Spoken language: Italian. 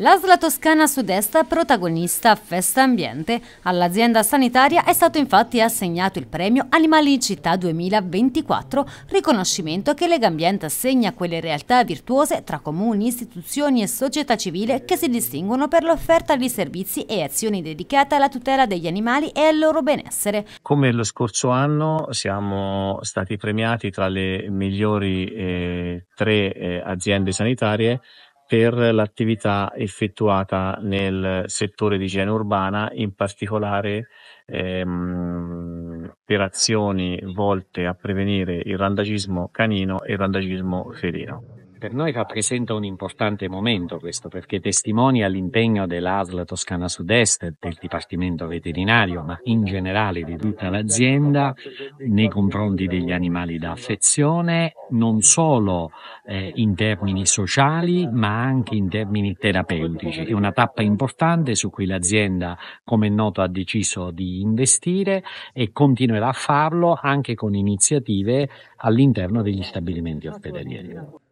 L'ASLA Toscana Sud-Est protagonista Festa Ambiente. All'azienda sanitaria è stato infatti assegnato il premio Animali in Città 2024, riconoscimento che Legambiente assegna a quelle realtà virtuose tra comuni, istituzioni e società civile che si distinguono per l'offerta di servizi e azioni dedicate alla tutela degli animali e al loro benessere. Come lo scorso anno siamo stati premiati tra le migliori eh, tre eh, aziende sanitarie per l'attività effettuata nel settore di igiene urbana, in particolare ehm, per azioni volte a prevenire il randagismo canino e il randagismo felino. Per noi rappresenta un importante momento questo perché testimonia l'impegno dell'ASL Toscana Sud-Est, del Dipartimento Veterinario, ma in generale di tutta l'azienda nei confronti degli animali da affezione, non solo eh, in termini sociali ma anche in termini terapeutici. È una tappa importante su cui l'azienda, come è noto, ha deciso di investire e continuerà a farlo anche con iniziative all'interno degli stabilimenti ospedalieri.